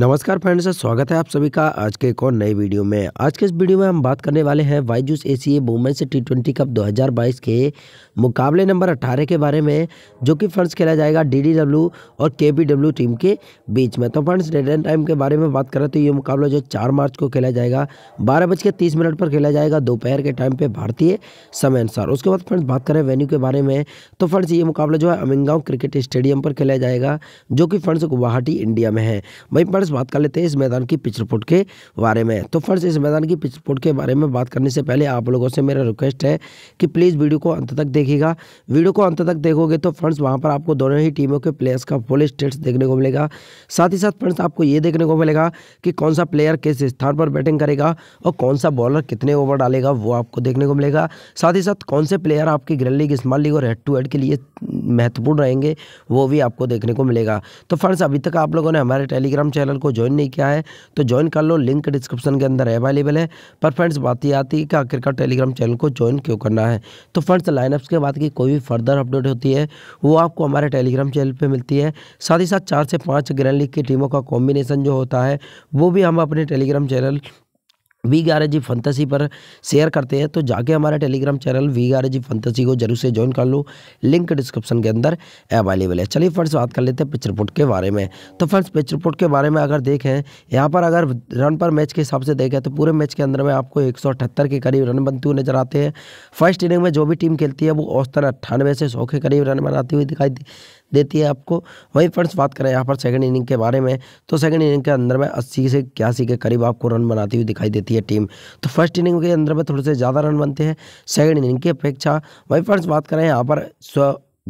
नमस्कार फ्रेंड्स स्वागत है आप सभी का आज के एक और नए वीडियो में आज के इस वीडियो में हम बात करने वाले हैं Byju's ACA women's T twenty cup 2022 के मुकाबले नंबर 18 के बारे में जो कि फ्रेंड्स खेला जाएगा डीडीडब्ल्यू और डब्ल्यू टीम के बीच में तो फ्रेंड्स डेड एंड टाइम के बारे में बात करें तो ये मुकाबला जो चार मार्च को खेला जाएगा बारह बज मिनट पर खेला जाएगा दोपहर के टाइम पर भारतीय समय अनुसार उसके बाद फ्रेंड्स बात करें वेन्यू के बारे में तो फ्रेंड्स ये मुकाबला जो है अमिंगाव क्रिकेट स्टेडियम पर खेला जाएगा जो कि फ्रेंड्स गुवाहाटी इंडिया में है वहीं फ्रेंड्स फर्स्ट बात कर लेते हैं इस मैदान की पिच रिपोर्ट के बारे में तो फर्स्ट इस मैदान की पिच रिपोर्ट के बारे में बात करने से पहले आप लोगों से मेरा रिक्वेस्ट है कि प्लीज़ वीडियो को अंत तक देखिएगा वीडियो को अंत तक देखोगे तो फ्रेंड्स वहाँ पर आपको दोनों ही टीमों के प्लेयर्स का फुल स्टेट्स देखने को मिलेगा साथ ही साथ फ्रेंड्स आपको ये देखने को मिलेगा कि कौन सा प्लेयर किस स्थान पर बैटिंग करेगा और कौन सा बॉलर कितने ओवर डालेगा वो आपको देखने को मिलेगा साथ ही साथ कौन से प्लेयर आपकी ग्रेन लीग स्मॉल लीग और हेड टू हेड के लिए महत्वपूर्ण रहेंगे वो भी आपको देखने को मिलेगा तो फ्रेंड्स अभी तक आप लोगों ने हमारे टेलीग्राम चैनल चैनल को ज्वाइन नहीं किया है तो ज्वाइन कर लो लिंक डिस्क्रिप्शन के अंदर अवेलेबल है पर फ्रेंड्स बात ये आती है कि आखिरकार टेलीग्राम चैनल को ज्वाइन क्यों करना है तो फ्रेंड्स लाइनअप्स के बाद की कोई भी फर्दर अपडेट होती है वो आपको हमारे टेलीग्राम चैनल पर मिलती है साथ ही साथ चार से पाँच ग्रैंड लीग की टीमों का कॉम्बिनेशन जो होता है वो भी हम अपने टेलीग्राम चैनल वी जी फंतसी पर शेयर करते हैं तो जाके हमारा टेलीग्राम चैनल वी जी फंतसी को जरूर से ज्वाइन कर लो लिंक डिस्क्रिप्शन के अंदर अवेलेबल है चलिए फ्रेंड्स बात कर लेते हैं पिच रिपोर्ट के बारे में तो फ्रेंड्स पिच रिपोर्ट के बारे में अगर देखें यहाँ पर अगर रन पर मैच के हिसाब से देखें तो पूरे मैच के अंदर में आपको एक के करीब रन बनते हुए नजर आते हैं फर्स्ट इनिंग में जो भी टीम खेलती है वो औसतन अट्ठानवे से सौ के करीब रन बनाती हुई दिखाई देती है आपको वही फ्रेंड्स बात करें यहाँ पर सेकंड इनिंग के बारे में तो सेकंड इनिंग के अंदर में अस्सी से इक्यासी के करीब आपको रन बनाती हुई दिखाई देती है टीम तो फर्स्ट इनिंग के अंदर में थोड़े से ज़्यादा रन बनते हैं सेकेंड इनिंग की अपेक्षा वही फ्रेंड्स बात करें यहाँ पर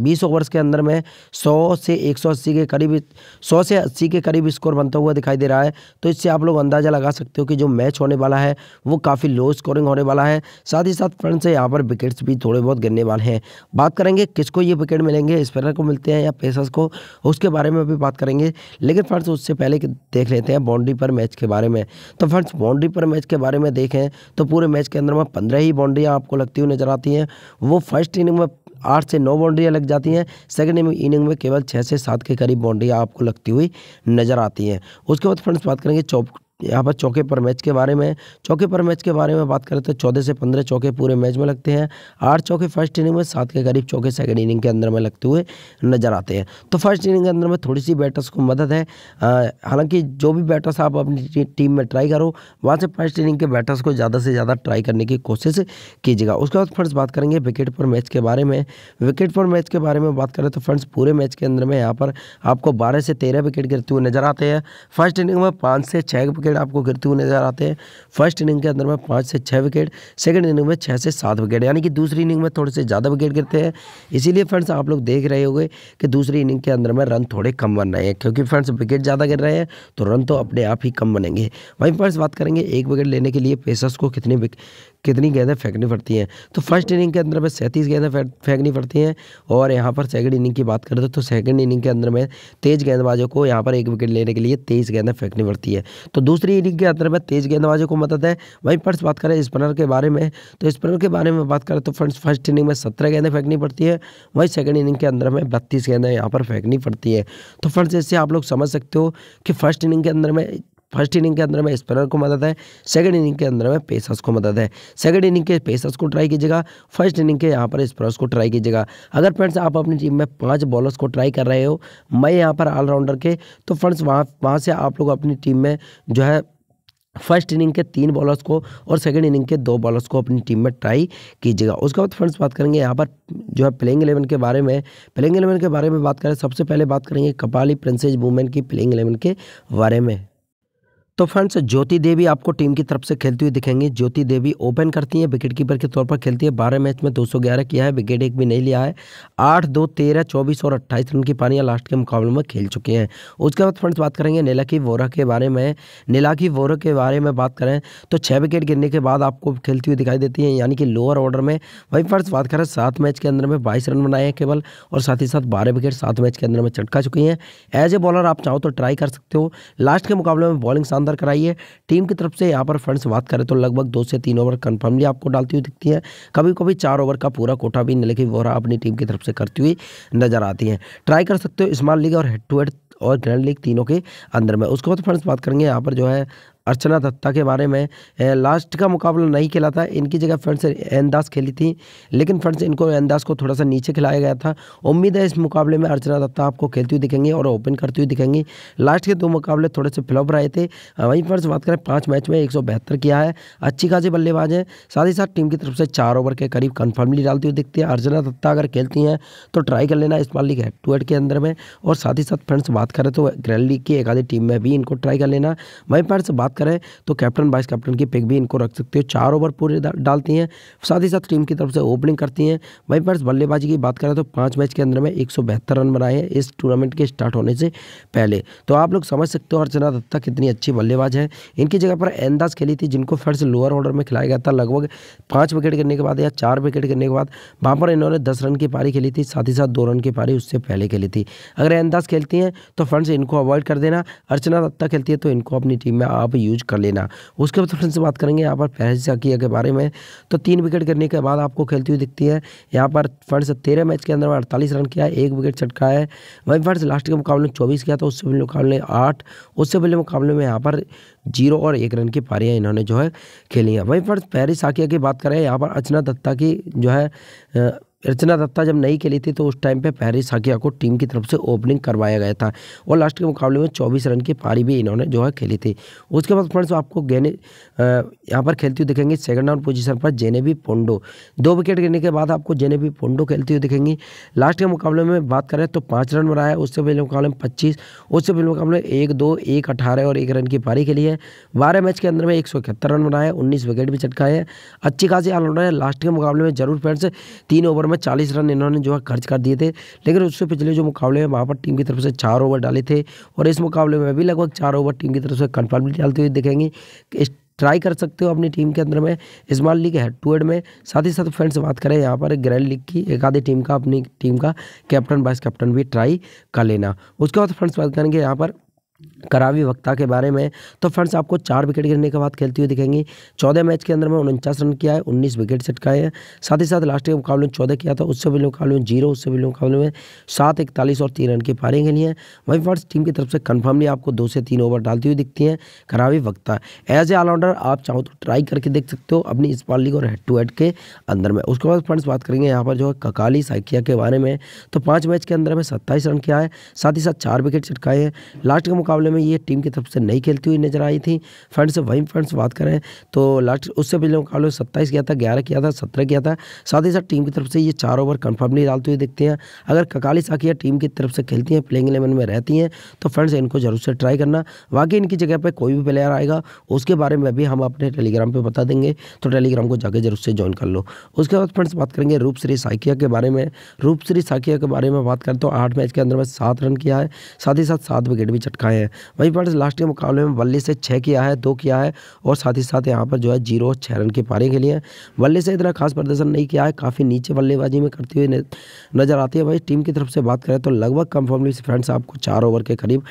बीस ओवर्स के अंदर में सौ से एक सौ अस्सी के करीब सौ से अस्सी के करीब स्कोर बनता हुआ दिखाई दे रहा है तो इससे आप लोग अंदाज़ा लगा सकते हो कि जो मैच होने वाला है वो काफ़ी लो स्कोरिंग होने वाला है साथ ही साथ फ्रेंड्स से यहाँ पर विकेट्स भी थोड़े बहुत गिरने वाले हैं बात करेंगे किसको ये विकेट मिलेंगे स्पिनर को मिलते हैं या पेसर्स को उसके बारे में भी बात करेंगे लेकिन फ्रेंड्स उससे पहले देख लेते हैं बाउंड्री पर मैच के बारे में तो फ्रेंड्स बाउंड्री पर मैच के बारे में देखें तो पूरे मैच के अंदर में पंद्रह ही बाउंड्रियाँ आपको लगती हुई नज़र आती हैं वो फर्स्ट इनिंग में आठ से नौ बाउंड्रियाँ लग जाती हैं सेकेंड इनिंग में केवल छः से सात के करीब बाउंड्रियाँ आपको लगती हुई नज़र आती हैं उसके बाद फ्रेंड्स बात करेंगे चौप यहाँ पर चौके पर मैच के बारे में चौके पर मैच के बारे में बात करें तो चौदह से पंद्रह चौके पूरे मैच में लगते हैं आठ चौके फर्स्ट इनिंग में सात के करीब चौके सेकंड इनिंग के अंदर में लगते हुए नजर आते हैं तो फर्स्ट इनिंग के अंदर में थोड़ी सी बैटर्स को मदद है हालांकि जो भी बैटर्स आप अपनी टीम में ट्राई करो वहाँ से फर्स्ट इनिंग के बैटर्स को ज़्यादा से ज़्यादा ट्राई करने की कोशिश कीजिएगा उसके बाद फ्रेंड्स बात करेंगे विकेट पर मैच के बारे में विकेट पर मैच के बारे में बात करें तो फ्रेंड्स पूरे मैच के अंदर में यहाँ पर आपको बारह से तेरह विकेट गिरते हुए नजर आते हैं फर्स्ट इनिंग में पाँच से छः विकेट विकेट आपको गिरते हुए नजर आते हैं फर्स्ट इनिंग के अंदर में पाँच से छः विकेट सेकेंड इनिंग में छः से सात विकेट यानी कि दूसरी इनिंग में थोड़े से ज़्यादा विकेट गिरते हैं इसीलिए फ्रेंड्स आप लोग देख रहे हो कि दूसरी इनिंग के अंदर में रन थोड़े कम बन रहे हैं क्योंकि फ्रेंड्स विकेट ज़्यादा गिर रहे हैं तो रन तो अपने आप ही कम बनेंगे वहीं फ्रेंड्स बात करेंगे एक विकेट लेने के लिए पेसर्स को कितने कितनी गेंदें फेंकनी पड़ती हैं तो फर्स्ट इनिंग के अंदर में सैंतीस गेंदें फेंकनी पड़ती हैं और यहाँ पर सेकंड इनिंग की बात करें तो, तो सेकंड इनिंग के अंदर में तेज गेंदबाजों को यहाँ पर एक विकेट लेने के लिए तेईस गेंदें फेंकनी पड़ती है तो दूसरी इनिंग के अंदर में तेज गेंदबाजों को मदद है वहीं फर्स्ट बात करें स्पिनर के बारे में तो स्पिनर के बारे में बात करें तो फ्रेंड्स फर्स्ट इनिंग में सत्रह गेंदें फेंकनी पड़ती है वहीं सेकेंड इनिंग के अंदर में बत्तीस गेंदें यहाँ पर फेंकनी पड़ती है तो फ्रेंड्स इससे आप लोग समझ सकते हो कि फर्स्ट इनिंग के अंदर में फर्स्ट इनिंग के अंदर में स्पिनर को मदद है सेकंड इनिंग के अंदर में पेसर्स को मदद है सेकंड इनिंग के पेसर्स को ट्राई कीजिएगा फर्स्ट इनिंग के यहाँ पर स्पिनर्स को ट्राई कीजिएगा अगर फ्रेंड्स आप अपनी टीम में पाँच बॉलर्स को ट्राई कर रहे हो मैं यहाँ पर ऑलराउंडर के तो फ्रेंड्स वहाँ वहाँ से आप लोग अपनी टीम में जो है फर्स्ट इनिंग के तीन बॉलर्स को और सेकंड इनिंग के दो बॉलर्स को अपनी टीम में ट्राई कीजिएगा उसके बाद फ्रेंड्स बात करेंगे यहाँ पर जो है प्लेइंग एलेवन के बारे में प्लेइंग एलेवन के बारे में बात करें सबसे पहले बात करेंगे कपाली प्रिंसेज वूमेन की प्लेइंग एलेवन के बारे में तो फ्रेंड्स ज्योति देवी आपको टीम की तरफ से खेलती हुई दिखेंगी ज्योति देवी ओपन करती हैं विकेट कीपर के तौर पर खेलती है बारह मैच में 211 किया है विकेट एक भी नहीं लिया है आठ दो तेरह चौबीस और अट्ठाईस रन की पानियाँ लास्ट के मुकाबले में खेल चुके हैं उसके बाद फ्रेंड्स बात करेंगे नीलाखी वोरा के बारे में नीलाखी वोरा के बारे में बात करें तो छः विकेट गिरने के बाद आपको खेलती हुई दिखाई देती है यानी कि लोअर ऑर्डर में वहीं फ्रेंड्स बात करें सात मैच के अंदर में बाईस रन बनाए हैं केवल और साथ ही साथ बारह विकेट सात मैच के अंदर में चटका चुकी हैं एज ए बॉलर आप चाहो तो ट्राई कर सकते हो लास्ट के मुकाबले में बॉलिंग शांत अंदर कराई है टीम की तरफ से यहाँ पर फ्रेंड्स बात करें तो लगभग दो से तीन ओवर कन्फर्मली आपको डालती हुई दिखती है कभी कभी चार ओवर का पूरा कोटा भी लेकिन वोरा अपनी टीम की तरफ से करती हुई नजर आती हैं ट्राई कर सकते हो स्मॉल लीग और हेड टू हेड और ग्रैंड लीग तीनों के अंदर में उसके बाद फ्रेंड्स बात करेंगे यहाँ पर जो है अर्चना दत्ता के बारे में लास्ट का मुकाबला नहीं खेला था इनकी जगह फ्रेंड्स अहमदास खेली थी लेकिन फ्रेंड्स इनको अहमदास को थोड़ा सा नीचे खिलाया गया था उम्मीद है इस मुकाबले में अर्चना दत्ता आपको खेलती हुई दिखेंगी और ओपन करती हुई दिखेंगी लास्ट के दो मुकाबले थोड़े से फ्लॉप रहे थे वहीं फ्रेंड्स बात करें पाँच मैच में एक किया है अच्छी खासी बल्लेबाज है साथ ही साथ टीम की तरफ से चार ओवर के करीब कन्फर्मली डालती हुई दिखती है अर्चना दत्ता अगर खेलती हैं तो ट्राई कर लेना इस बार लीग हेड टू हेड के अंदर में और साथ ही साथ फ्रेंड्स बात करें तो ग्रैंड लीग की एक आधी टीम में भी इनको ट्राई कर लेना वहीं फ्रेंड्स बात करें तो कैप्टन वाइस कैप्टन की पिक भी इनको रख सकते हो चार ओवर पूरे डालती हैं साथ ही साथ टीम की तरफ से ओपनिंग करती हैं वहीं पर बल्लेबाजी की बात करें तो पाँच मैच के अंदर में एक रन बनाए हैं इस टूर्नामेंट के स्टार्ट होने से पहले तो आप लोग समझ सकते हो अर्चना दत्ता कितनी अच्छी बल्लेबाज है इनकी जगह पर एंदाज खेली थी जिनको फिर से लोअर ऑर्डर में खिलाया गया था लगभग पाँच विकेट गिरने के बाद या चार विकेट गिरने के बाद वहाँ पर इन्होंने दस रन की पारी खेली थी साथ ही साथ दो रन की पारी उससे पहले खेली थी अगर एंदाज खेलती हैं तो फ्रेंड्स इनको अवॉइड कर देना अर्चना दत्ता खेलती है तो इनको अपनी टीम में आप यूज कर लेना उसके बाद फ्रेंड्स बात करेंगे यहाँ पर फहरिस जाकिया के बारे में तो तीन विकेट गिरने के बाद आपको खेलती हुई दिखती है यहाँ पर फ्रेंड्स तेरह मैच के अंदर अड़तालीस रन किया एक विकेट चटका है वहीं फ्रेंड्स लास्ट के मुकाबले में चौबीस किया था तो उससे पहले मुकाबले आठ उससे पहले मुकाबले में यहाँ पर जीरो और एक रन की पारियाँ इन्होंने जो है खेली हैं वहीं फ्रेंड्स पैरिस साकिया की बात करें यहाँ पर अर्चना दत्ता की जो है अर्चना दत्ता जब नहीं खेली थी तो उस टाइम पे पैरिस हकिया को टीम की तरफ से ओपनिंग करवाया गया था और लास्ट के मुकाबले में 24 रन की पारी भी इन्होंने जो है खेली थी उसके बाद फ्रेंड्स आपको गेने यहाँ पर खेलती हुई दिखेंगी सेकंड डाउन पोजीशन पर जेनेबी पोंडो दो विकेट गिरने के बाद आपको जेनेबी पोंडो खेलती हुई दिखेंगी लास्ट के मुकाबले में बात करें तो पाँच रन बनाया उससे पहले मुकाबले में पच्चीस उससे पहले मुकाबले में एक दो एक अठारह और एक रन की पारी खेली है बारह मैच के अंदर में एक रन बनाए उन्नीस विकेट भी चटकाए अच्छी खासी ऑलराउंडर है लास्ट के मुकाबले में जरूर फ्रेंड्स तीन ओवर में चालीस रन इन्होंने जो है खर्च कर दिए थे लेकिन उससे पिछले जो मुकाबले में वहाँ पर टीम की तरफ से चार ओवर डाले थे और इस मुकाबले में भी लगभग चार ओवर टीम की तरफ से कन्फर्मली डालते हुए दिखेंगे ट्राई कर सकते हो अपनी टीम के अंदर में small league head to head में साथ ही साथ फ्रेंड्स बात करें यहाँ पर ग्रैंड लीग की एक आधी टीम का अपनी टीम का कैप्टन वाइस कैप्टन भी ट्राई कर लेना उसके बाद फ्रेंड्स बात करेंगे यहाँ पर करावी वक्ता के बारे में तो फ्रेंड्स आपको चार विकेट गिरने के बाद खेलती हुई दिखेंगी चौदह मैच के अंदर में उनचास रन किया है उन्नीस विकेट सटकाए हैं साथ ही साथ लास्ट के मुकाबले में चौदह किया था उससे भी मुकाबले में जीरो उससे भी मुकाबले में सात इकतालीस और तीन रन की पारी खेली है वहीं फ्रेंड्स टीम की तरफ से कन्फर्मली आपको दो से तीन ओवर डालती हुई दिखती हैं करावी वक्ता एज ए ऑलराउंडर आप चाहो तो ट्राई करके देख सकते हो अपनी इस लीग और हेड टू हेड के अंदर में उसके बाद फ्रेंड्स बात करेंगे यहाँ पर जो है ककाली साइकिया के बारे में तो पाँच मैच के अंदर में सत्ताईस रन किया है साथ ही साथ चार विकेट चटकाए हैं लास्ट के मुकाबले में ये टीम की तरफ से नहीं खेलती हुई नजर आई थी फ्रेंड्स वहीं फ्रेंड्स बात करें तो लास्ट उससे पहले मुकाबले सत्ताईस गया था ग्यारह किया था सत्रह किया था साथ ही साथ टीम की तरफ से ये चार ओवर कन्फर्म नहीं डालते हुए दिखते हैं अगर ककाली साकिया टीम की तरफ से खेलती हैं प्लेइंग इलेवन में रहती हैं तो फ्रेंड्स इनको जरूर से ट्राई करना बाकी इनकी जगह पर कोई भी प्लेयर आएगा उसके बारे में भी हम अपने टेलीग्राम पर बता देंगे तो टेलीग्राम को जाकर जरूर से ज्वाइन कर लो उसके बाद फ्रेंड्स बात करेंगे रूपश्री साकिया के बारे में रूपश्री साकिया के बारे में बात करें तो आठ मैच के अंदर में सात रन किया है साथ ही साथ सात विकेट भी चटका है वहीं पर लास्ट के मुकाबले में बल्ले से छः किया है दो किया है और साथ ही साथ यहाँ पर जो है जीरो छः रन के पारे के लिए बल्ले से इतना खास प्रदर्शन नहीं किया है काफ़ी नीचे बल्लेबाजी में करती हुई नज़र आती है वहीं टीम की तरफ से बात करें तो लगभग कंफर्मली फ्रेंड्स आपको चार ओवर के करीब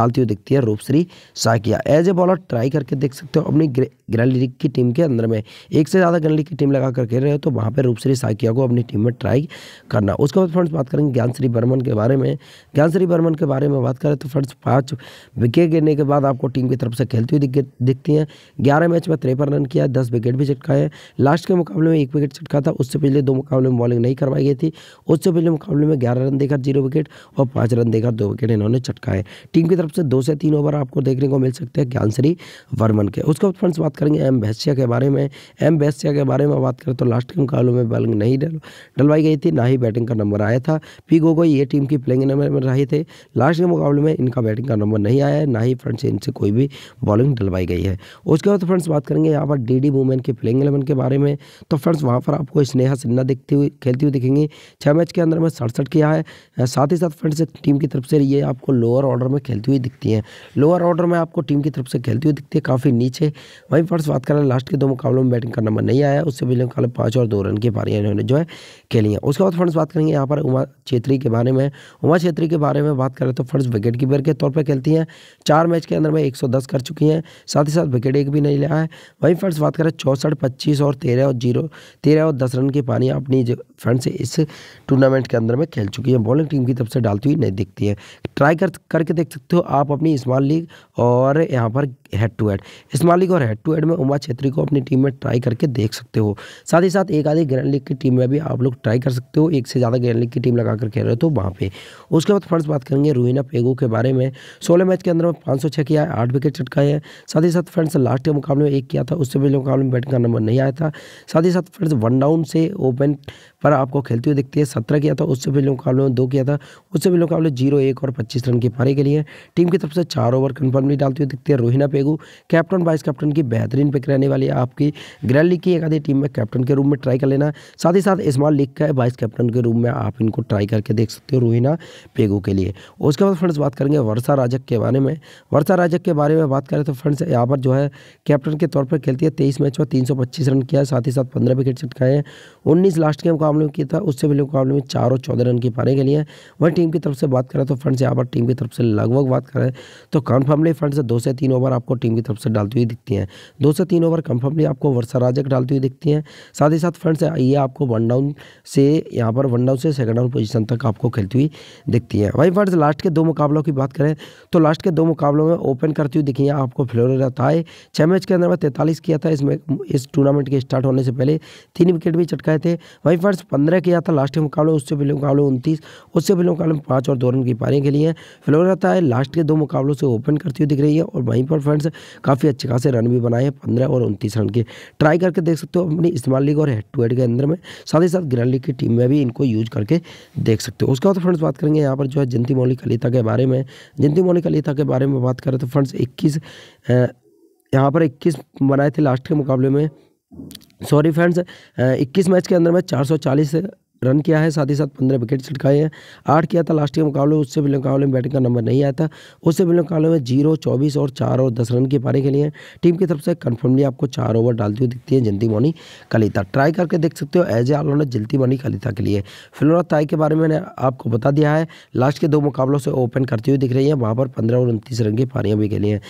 डालती हुई दिखती है Rupashree Saikia as a bowler try करके देख सकते हो अपनी ग्रैंड लीग की टीम के अंदर में एक से ज़्यादा ग्रैंड लीग की टीम लगा कर खेल रहे हो तो वहाँ पर रूपश्री साकिया को अपनी टीम में ट्राई करना उसके बाद फ्रेंड्स बात करेंगे ज्ञान बर्मन के बारे में ज्ञान बर्मन के बारे में बात करें तो फ्रेंड्स पाँच विकेट गिरने के बाद आपको टीम की तरफ से खेलती हुई दिखती हैं ग्यारह मैच में तिरपन रन किया दस विकेट भी चटकाए लास्ट के मुकाबले में एक विकेट चटका था उससे पिछले दो मुकाबले में बॉलिंग नहीं करवाई गई थी उससे पिछले मुकाबले में ग्यारह रन देकर जीरो विकेट और पाँच रन देकर दो विकेट इन्होंने चटकाए टीम की तरफ से दो से तीन ओवर आपको देखने को मिल सकते हैं ज्ञानश्री वर्मन के उसके बाद फ्रेंड्स बात करेंगे एम भैसिया के बारे में एम भैसिया के बारे में बात करें तो लास्ट के मुकाबले में बॉलिंग नहीं डलवाई गई थी ना ही बैटिंग का नंबर आया था पी गोगोई ये टीम की प्लेइंग नंबर में रहे थे लास्ट के मुकाबले में इनका बैटिंग का नंबर नहीं आया है ना ही फ्रेंड्स इनसे कोई भी बॉलिंग डलवाई गई है उसके बाद तो फ्रेंड्स बात करेंगे यहाँ पर डी डी वुमेन के प्लेइंग एलेवन के बारे में तो फ्रेंड्स वहाँ पर आपको स्नेहा सिन्हा दिखती हुई खेलती हुई दिखेंगी छः मैच के अंदर में सड़सठ किया है साथ ही साथ फ्रेंड्स टीम की तरफ से ये आपको लोअर ऑर्डर में खेलती हुई दिखती हैं लोअर ऑर्डर में आपको टीम की तरफ से खेलती हुई दिखती है काफ़ी नीचे वहीं फ्रेंड्स बात करें लास्ट के दो मुकाबलों में बैटिंग का नंबर नहीं आया उससे पहले मुकाबले पाँच और दो रन की पारियाँ इन्होंने जो है खेली हैं उसके बाद फ्रेंड्स बात करेंगे यहाँ पर उमा छेत्री के बारे में उमा छेत्री के बारे में बात करें तो फ्रेंड्स विकेट कीपर के तौर पर खेलती हैं दी हैं चार मैच के अंदर में 110 कर चुकी हैं साथ ही साथ विकेट एक भी नहीं लिया है वहीं फ्रेंड्स बात करें चौंसठ पच्चीस और तेरह और जीरो तेरह और दस रन की पानी अपनी फ्रेंड से इस टूर्नामेंट के अंदर में खेल चुकी है बॉलिंग टीम की तरफ से डालती हुई नहीं दिखती है ट्राई कर करके देख सकते हो आप अपनी स्मॉल लीग और यहाँ पर head to head small league और हेड टू हेड में उमा छेत्री को अपनी टीम में ट्राई करके देख सकते हो साथ ही साथ एक आधी ग्रैंड लीग की टीम में भी आप लोग ट्राई कर सकते हो एक से ज़्यादा ग्रैंड लीग की टीम लगाकर खेल रहे हो तो वहाँ पे उसके बाद फ्रेंड्स बात करेंगे रूहिना पेगू के बारे में सोलह पहले मैच के अंदर में पाँच सौ छः किया है आठ विकेट चटकाए हैं साथ ही साथ फ्रेंड्स लास्ट के मुकाबले में एक किया था उससे पहले मुकाबले में बैटिंग का नंबर नहीं आया था साथ ही साथ फ्रेंड्स वन डाउन से ओपन पर आपको खेलती हुई दिखती है सत्रह किया था उससे पहले मुकाबले में दो किया था उससे पहले मुकाबले जीरो एक और पच्चीस रन की पारी के लिए टीम की तरफ से चार ओवर कन्फर्मली डालती हुई दिखती है Rohina Pegu captain vice captain की बेहतरीन पिक रहने वाली है आपकी ग्रैंड लीग की एक आधी टीम में कैप्टन के रूप में ट्राई कर लेना साथ ही साथ स्मॉल लीग का वाइस कैप्टन के रूप में आप इनको ट्राई करके देख सकते हो रोहिना पेगू के लिए उसके बाद फ्रेंड्स बात करेंगे वर्षा राजक के बारे में वर्षा राजक के बारे में बात करें तो फ्रेंड्स यहाँ पर जो है कैप्टन के तौर पर खेलती है तेईस मैच में तीन रन किया साथ ही साथ पंद्रह विकेट चटकाए हैं उन्नीस लास्ट के मुकाबले मुकाबले में किया था उससे पहले मुकाबले में चार और चौदह रन की पाने के लिए वहीं टीम की तरफ से बात करें तो फ्रेंड्स यहाँ पर टीम की तरफ से लगभग बात करें तो कन्फर्मली फ्रेंड्स दो से तीन ओवर आपको टीम की तरफ से डालती हुई दिखती हैं दो से तीन ओवर कन्फर्मली आपको वर्षा राजक डालती हुई दिखती हैं साथ ही साथ फ्रेंड्स ये आपको वन डाउन से यहाँ पर वन डाउन से सेकंड डाउन पोजिशन तक आपको खेलती हुई दिखती है वहीं फ्रेंड्स लास्ट के दो मुकाबलों की बात करें तो लास्ट के दो मुकाबलों में ओपन करती हुई दिखी है आपको फ्लोरेरा थाए छह मैच के अंदर में तैंतालीस किया था इसमें इस टूर्नामेंट के स्टार्ट होने से पहले तीन विकेट भी चटकाए थे वहीं फ्रेंड्स पंद्रह किया था लास्ट के मुकाबले उससे पहले मुकाबले उनतीस उससे पहले मुकाबले पाँच और दो रन की पारियाँ खेली हैं रहता है लास्ट के दो मुकाबलों से ओपन करती हुई दिख रही है और वहीं पर फ्रेंड्स काफ़ी अच्छे खासे रन भी बनाए हैं पंद्रह और उनतीस रन के ट्राई करके देख सकते हो अपनी स्मॉल लीग और हेड टू हेड के अंदर में साथ ही साथ ग्रैंड लीग की टीम में भी इनको यूज करके देख सकते हो उसके बाद फ्रेंड्स बात करेंगे यहाँ पर जो है जिनती मौलिक अलीता के बारे में जिनती मौलिक अलीता के बारे में बात करें तो फ्रेंड्स इक्कीस यहाँ पर इक्कीस बनाए थे लास्ट के मुकाबले में सॉरी फ्रेंड्स 21 मैच के अंदर मैं 440 रन किया है साथ ही साथ पंद्रह विकेट छिटकाए हैं आठ किया था लास्ट के मुकाबले उससे भी मुकाबले में बैटिंग का नंबर नहीं आया था उससे भी मुकाबले में जीरो चौबीस और चार और दस रन की पारी के लिए टीम की तरफ से कन्फर्मली आपको चार ओवर डालती हुई दिखती है जल्दी मोनी कलिता ट्राई करके देख सकते हो एज ए ऑलराउंडर जल्दी मोनी कलिता के लिए फिलोरा ताई के बारे में आपको बता दिया है लास्ट के दो मुकाबलों से ओपन करती हुई दिख रही है वहाँ पर पंद्रह और उनतीस रन की पारियाँ भी खेली हैं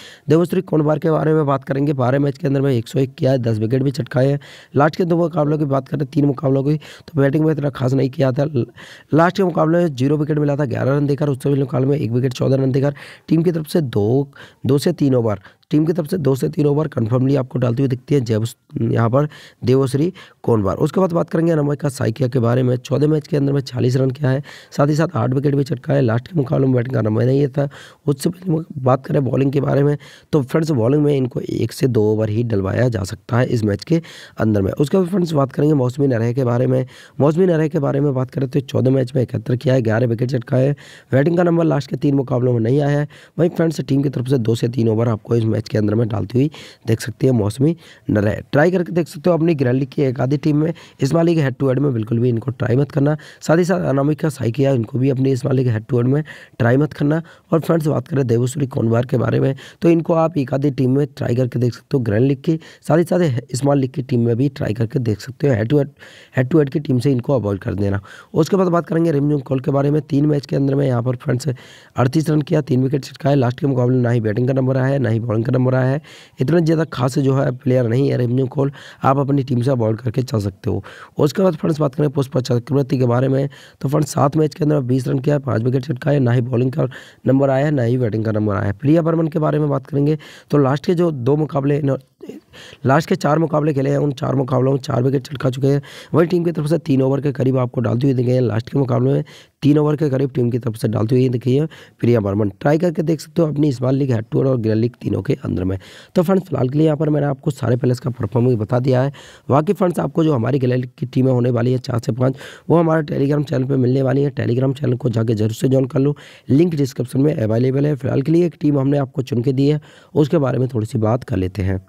कौन बार के बारे में बात करेंगे बारह मैच के अंदर में एक किया है दस विकेट भी चटकाए हैं लास्ट के दो मुकाबलों की बात करें तीन मुकाबलों की तो बैटिंग में इतना खास नहीं किया था लास्ट के मुकाबले में जीरो विकेट मिला था ग्यारह रन देकर उससे मुकाबले में एक विकेट चौदह रन देकर टीम की तरफ से दो दो से तीन ओवर टीम की तरफ से दो से तीन ओवर कन्फर्मली आपको डालती हुई दिखती है जब यहाँ पर देवश्री कोनवार उसके बाद बात करेंगे अनामिका साइकिया के बारे में चौदह मैच के अंदर में चालीस रन किया है साथ ही साथ आठ विकेट भी चटका है लास्ट के मुकाबले में बैटिंग का नंबर नहीं था उससे पहले बात करें बॉलिंग के बारे में तो फ्रेंड्स बॉलिंग में इनको एक से दो ओवर ही डलवाया जा सकता है इस मैच के अंदर में उसके बाद फ्रेंड्स बात करेंगे मौसमी नरह के बारे में मौसमी नरह के बारे में बात करें तो चौदह मैच में इकहत्तर किया है ग्यारह विकेट चटका है बैटिंग का नंबर लास्ट के तीन मुकाबलों में नहीं आया है वहीं फ्रेंड्स टीम की तरफ से दो से तीन ओवर आपको इस मैच के अंदर में डालती हुई देख सकती है मौसमी नरह ट्राई करके देख सकते हो अपनी ग्रैंड की एक आधी टीम में इस मालिक हेड टू हेड में बिल्कुल भी इनको ट्राई मत करना साथ ही साथ अनामिका साइकिया इनको भी अपनी इस मालिक हेड टू हेड में ट्राई मत करना और फ्रेंड्स बात करें देवश्री कौनवार के बारे में तो इनको आप एक आधी टीम में ट्राई करके देख सकते हो ग्रैंड लीग की साथ ही साथ स्मॉल लीग की टीम में भी ट्राई करके देख सकते हो head to head head to head की टीम से इनको अवॉइड कर देना उसके बाद बात करेंगे रिमजोंग कॉल के बारे में तीन मैच के अंदर में यहाँ पर फ्रेंड्स अड़तीस रन किया तीन विकेट छिटकाए लास्ट के मुकाबले ना ही बैटिंग का नंबर आया है ना ही बॉलिंग हो रहा है इतना ज़्यादा खास जो है प्लेयर नहीं है रेमजो कॉल आप अपनी टीम से अवॉइड करके चल सकते हो उसके बाद फ्रेंड्स बात करें पुष्पा चक्रवर्ती के बारे में तो फ्रेंड्स सात मैच के अंदर बीस रन किया पाँच विकेट छिटकाए ना ही बॉलिंग का नंबर आया है ना ही बैटिंग का नंबर आया है प्रिया बर्मन के बारे में बात करेंगे तो लास्ट के जो दो मुकाबले लास्ट के चार मुकाबले खेले हैं उन चार मुकाबलों में चार विकेट चटका चुके हैं वही टीम की तरफ से तीन ओवर के करीब आपको डालते हुए दिखे हैं लास्ट के मुकाबले में तीन ओवर के करीब टीम की तरफ से डालते हुए दिखाई है प्रिया बर्मन ट्राई करके देख सकते हो अपनी इस बार लीग हेड टूर और ग्रह लीग तीनों के अंदर में तो फ्रेंड्स फिलहाल के लिए यहाँ पर मैंने आपको सारे प्लेयर्स का परफॉर्मेंस बता दिया है बाकी फ्रेंड्स आपको जो हमारी ग्रह लीग की टीमें होने वाली है चार से पाँच वो हमारे टेलीग्राम चैनल पर मिलने वाली है टेलीग्राम चैनल को जाकर जरूर से ज्वाइन कर लो लिंक डिस्क्रिप्शन में अवेलेबल है फिलहाल के लिए एक टीम हमने आपको चुन के दी है उसके बारे में थोड़ी सी बात कर लेते हैं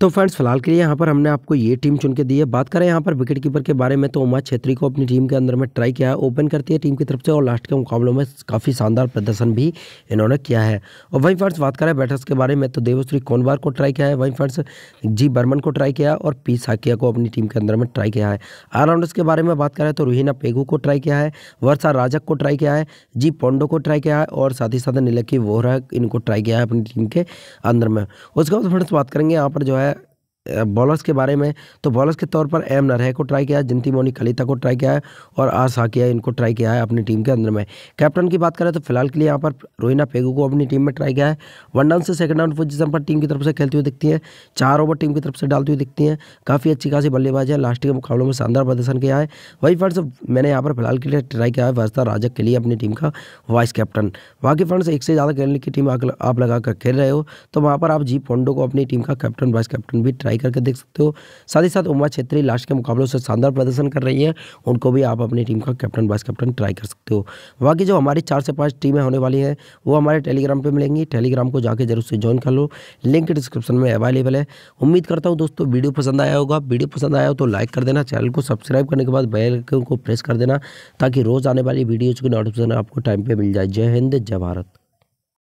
तो फ्रेंड्स फिलहाल के लिए यहाँ पर हमने आपको ये टीम चुन के दी है बात करें यहाँ पर विकेट कीपर के बारे में तो उमा छेत्री को अपनी टीम के अंदर में ट्राई किया है ओपन करती है टीम की तरफ से और लास्ट के मुकाबलों में काफ़ी शानदार प्रदर्शन भी इन्होंने किया है और वहीं फ्रेंड्स बात करें बैटर्स के बारे में तो देवश्री कोनवार को ट्राई किया है वहीं फ्रेंड्स जी बर्मन को ट्राई किया है और पी साकिया को अपनी टीम के अंदर में ट्राई किया है ऑलराउंडर्स के बारे में बात करें तो रोहिना पेगू को ट्राई किया है वर्षा राजक को ट्राई किया है जी पोंडो को ट्राई किया है और साथ ही साथ नीलकी वोहरा इनको ट्राई किया है अपनी टीम के अंदर में उसके बाद फ्रेंड्स बात करेंगे यहाँ पर जो है बॉलर्स के बारे में तो बॉलर्स के तौर पर एम नरह को ट्राई किया है जिनती मोनी कलिता को ट्राई किया है और आस साकिया इनको ट्राई किया है अपनी टीम के अंदर में कैप्टन की बात करें तो फिलहाल के लिए यहाँ पर रोहिना पेगू को अपनी टीम में ट्राई किया है वन डाउन से सेकंड डाउन पोजिशन पर टीम की तरफ से खेलती हुई दिखती है चार ओवर टीम की तरफ से डालती हुई दिखती है काफ़ी अच्छी खासी बल्लेबाजी है लास्ट के मुकाबलों में शानदार प्रदर्शन किया है वही फ्रेंड्स मैंने यहाँ पर फिलहाल के लिए ट्राई किया है वर्षा राजक के लिए अपनी टीम का वाइस कैप्टन बाकी फ्रेंड्स एक से ज़्यादा खेलने की टीम आप लगाकर खेल रहे हो तो वहाँ पर आप जी पोंडो को अपनी टीम का कैप्टन वाइस कैप्टन भी ट्राई ट्राई करके देख सकते हो साथ ही साथ उमा छेत्री लास्ट के मुकाबलों से शानदार प्रदर्शन कर रही है उनको भी आप अपनी टीम का कैप्टन वाइस कैप्टन ट्राई कर सकते हो बाकी जो हमारी चार से पाँच टीमें होने वाली हैं वो हमारे टेलीग्राम पर मिलेंगी टेलीग्राम को जाकर जरूर से ज्वाइन कर लो लिंक डिस्क्रिप्शन में अवेलेबल है उम्मीद करता हूँ दोस्तों वीडियो पसंद आया होगा वीडियो पसंद आया हो तो लाइक कर देना चैनल को सब्सक्राइब करने के बाद बेल को प्रेस कर देना ताकि रोज़ आने वाली वीडियोज़ की नोटिफिकेशन आपको टाइम पर मिल जाए जय हिंद जय भारत